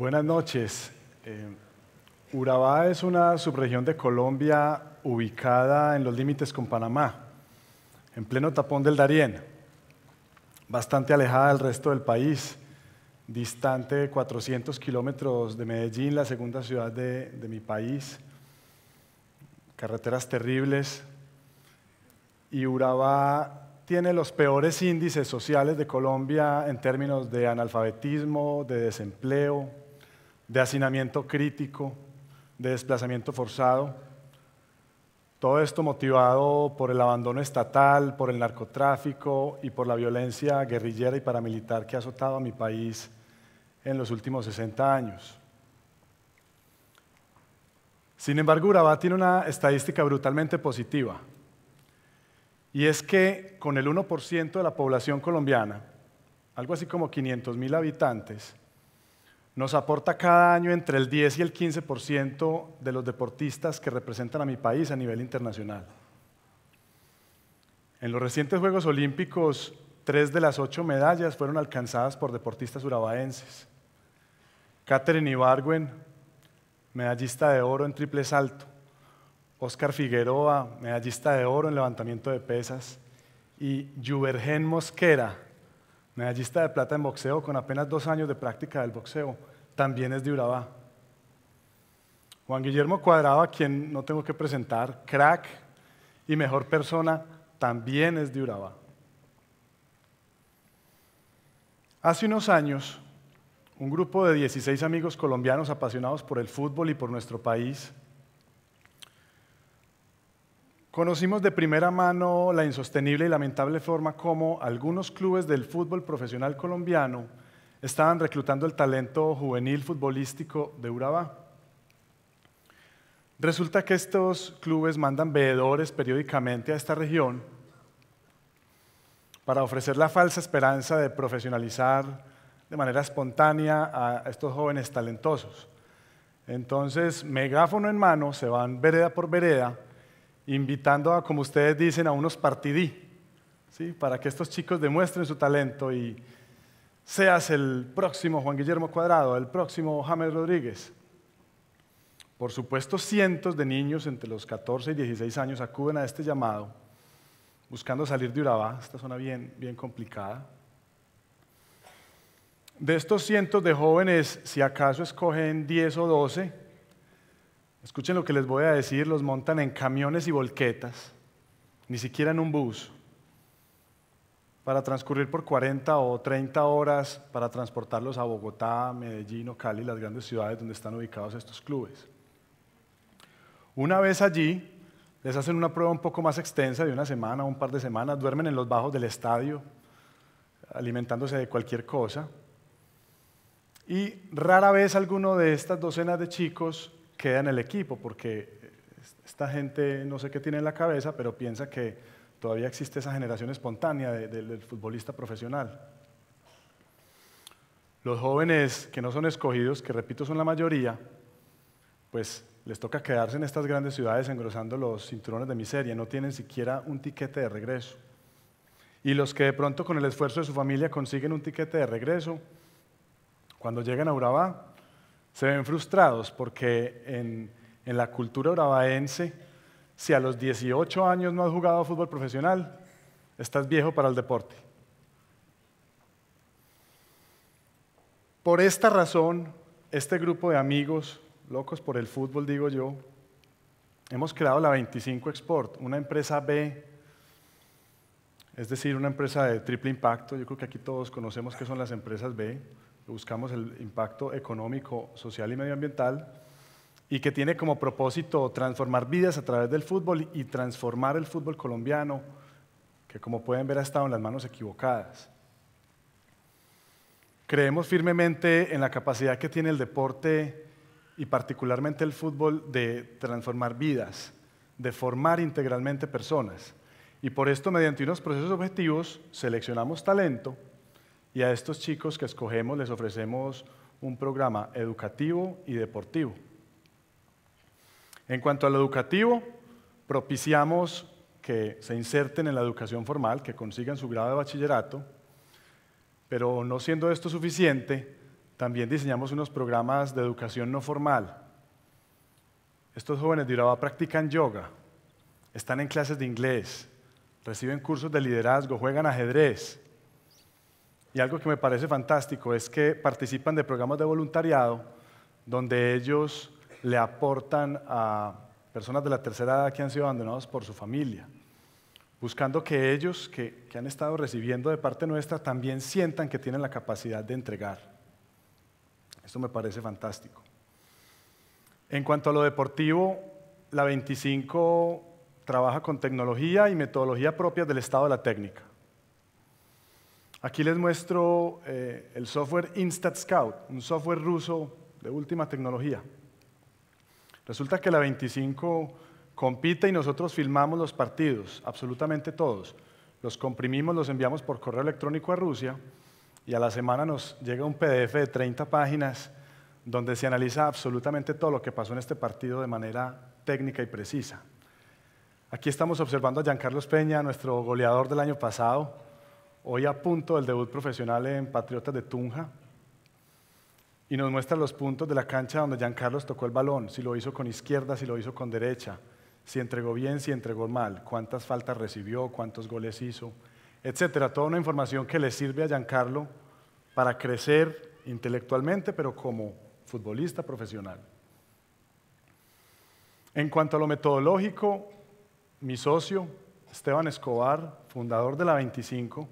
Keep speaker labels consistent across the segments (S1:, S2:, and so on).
S1: Buenas noches. Eh, Urabá es una subregión de Colombia ubicada en los límites con Panamá, en pleno tapón del Darién, bastante alejada del resto del país, distante de 400 kilómetros de Medellín, la segunda ciudad de, de mi país, carreteras terribles. Y Urabá tiene los peores índices sociales de Colombia en términos de analfabetismo, de desempleo, de hacinamiento crítico, de desplazamiento forzado. Todo esto motivado por el abandono estatal, por el narcotráfico y por la violencia guerrillera y paramilitar que ha azotado a mi país en los últimos 60 años. Sin embargo, Urabá tiene una estadística brutalmente positiva. Y es que con el 1% de la población colombiana, algo así como 500 mil habitantes, nos aporta cada año entre el 10 y el 15% de los deportistas que representan a mi país a nivel internacional. En los recientes Juegos Olímpicos, tres de las ocho medallas fueron alcanzadas por deportistas urabaenses. Catherine Ibargüen, medallista de oro en triple salto. Oscar Figueroa, medallista de oro en levantamiento de pesas. Y Juvergen Mosquera, medallista de plata en boxeo con apenas dos años de práctica del boxeo, también es de Urabá. Juan Guillermo Cuadrado, a quien no tengo que presentar, crack y mejor persona, también es de Urabá. Hace unos años, un grupo de 16 amigos colombianos apasionados por el fútbol y por nuestro país Conocimos de primera mano la insostenible y lamentable forma como algunos clubes del fútbol profesional colombiano estaban reclutando el talento juvenil futbolístico de Urabá. Resulta que estos clubes mandan veedores periódicamente a esta región para ofrecer la falsa esperanza de profesionalizar de manera espontánea a estos jóvenes talentosos. Entonces, megáfono en mano, se van vereda por vereda invitando a, como ustedes dicen, a unos partidí, ¿sí? para que estos chicos demuestren su talento y seas el próximo Juan Guillermo Cuadrado, el próximo James Rodríguez. Por supuesto, cientos de niños entre los 14 y 16 años acuden a este llamado buscando salir de Urabá, esta zona bien, bien complicada. De estos cientos de jóvenes, si acaso escogen 10 o 12, Escuchen lo que les voy a decir, los montan en camiones y volquetas, ni siquiera en un bus, para transcurrir por 40 o 30 horas para transportarlos a Bogotá, Medellín o Cali, las grandes ciudades donde están ubicados estos clubes. Una vez allí, les hacen una prueba un poco más extensa de una semana o un par de semanas, duermen en los bajos del estadio, alimentándose de cualquier cosa. Y rara vez alguno de estas docenas de chicos queda en el equipo, porque eh, esta gente no sé qué tiene en la cabeza, pero piensa que todavía existe esa generación espontánea del futbolista profesional. Los jóvenes que no son escogidos, que repito son la mayoría, pues les toca quedarse en estas grandes ciudades engrosando los cinturones de miseria, no tienen siquiera un tiquete de regreso. Y los que de pronto con el esfuerzo de su familia consiguen un tiquete de regreso, cuando llegan a Urabá, se ven frustrados porque en, la cultura urabaense, si a los 18 años no has jugado fútbol profesional, estás viejo para el deporte. Por esta razón, este grupo de amigos, locos por el fútbol, digo yo, hemos creado la 25 Export, una empresa B, es decir, una empresa de triple impacto. Yo creo que aquí todos conocemos qué son las empresas B buscamos el impacto económico, social y medioambiental, y que tiene como propósito transformar vidas a través del fútbol y transformar el fútbol colombiano, que como pueden ver ha estado en las manos equivocadas. Creemos firmemente en la capacidad que tiene el deporte y particularmente el fútbol de transformar vidas, de formar integralmente personas. Y por esto, mediante unos procesos objetivos, seleccionamos talento y a estos chicos que escogemos les ofrecemos un programa educativo y deportivo. En cuanto al educativo, propiciamos que se inserten en la educación formal, que consigan su grado de bachillerato, pero no siendo esto suficiente, también diseñamos unos programas de educación no formal. Estos jóvenes de Urabá practican yoga, están en clases de inglés, reciben cursos de liderazgo, juegan ajedrez, y algo que me parece fantástico es que participan de programas de voluntariado donde ellos le aportan a personas de la tercera edad que han sido abandonados por su familia, buscando que ellos que, que han estado recibiendo de parte nuestra también sientan que tienen la capacidad de entregar. Esto me parece fantástico. En cuanto a lo deportivo, la 25 trabaja con tecnología y metodología propias del estado de la técnica. Aquí les muestro eh, el software Instat Scout, un software ruso de última tecnología. Resulta que la 25 compite y nosotros filmamos los partidos, absolutamente todos. Los comprimimos, los enviamos por correo electrónico a Rusia y a la semana nos llega un PDF de 30 páginas donde se analiza absolutamente todo lo que pasó en este partido de manera técnica y precisa. Aquí estamos observando a Giancarlos Peña, nuestro goleador del año pasado, hoy a punto del debut profesional en Patriotas de Tunja, y nos muestra los puntos de la cancha donde Carlos tocó el balón, si lo hizo con izquierda, si lo hizo con derecha, si entregó bien, si entregó mal, cuántas faltas recibió, cuántos goles hizo, etcétera. Toda una información que le sirve a Giancarlo para crecer intelectualmente, pero como futbolista profesional. En cuanto a lo metodológico, mi socio, Esteban Escobar, fundador de la 25,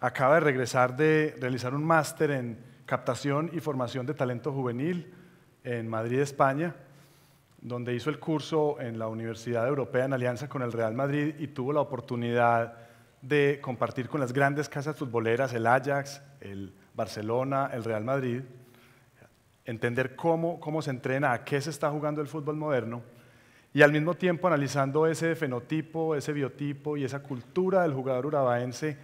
S1: acaba de regresar de realizar un máster en captación y formación de talento juvenil en Madrid, España, donde hizo el curso en la Universidad Europea en alianza con el Real Madrid y tuvo la oportunidad de compartir con las grandes casas futboleras, el Ajax, el Barcelona, el Real Madrid, entender cómo, se entrena, a qué se está jugando el fútbol moderno y al mismo tiempo analizando ese fenotipo, ese biotipo y esa cultura del jugador urabaense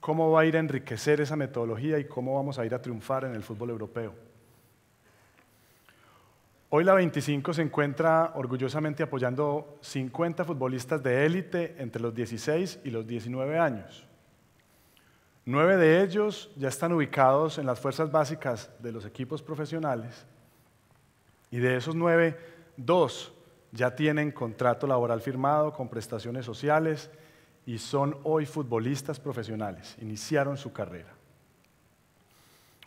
S1: cómo va a ir a enriquecer esa metodología y cómo vamos a ir a triunfar en el fútbol europeo. Hoy la 25 se encuentra orgullosamente apoyando 50 futbolistas de élite entre los 16 y los 19 años. Nueve de ellos ya están ubicados en las fuerzas básicas de los equipos profesionales y de esos nueve, dos ya tienen contrato laboral firmado con prestaciones sociales y son hoy futbolistas profesionales, iniciaron su carrera.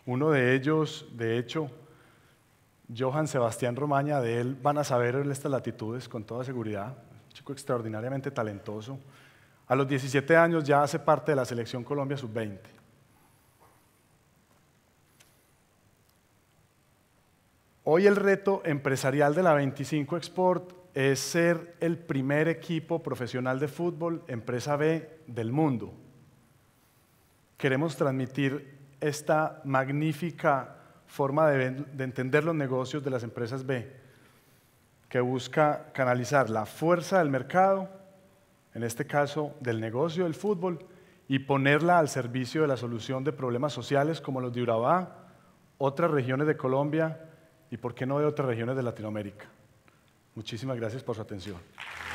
S1: Uno de ellos, de hecho, Johan Sebastián Romaña, de él van a saber estas latitudes con toda seguridad, chico extraordinariamente talentoso. A los 17 años ya hace parte de la selección Colombia sub-20. Hoy el reto empresarial de la 25 Export es ser el primer equipo profesional de fútbol, empresa B, del mundo. Queremos transmitir esta magnífica forma de, entender los negocios de las empresas B, que busca canalizar la fuerza del mercado, en este caso del negocio del fútbol, y ponerla al servicio de la solución de problemas sociales como los de Urabá, otras regiones de Colombia y, por qué no, de otras regiones de Latinoamérica. Muchísimas gracias por su atención.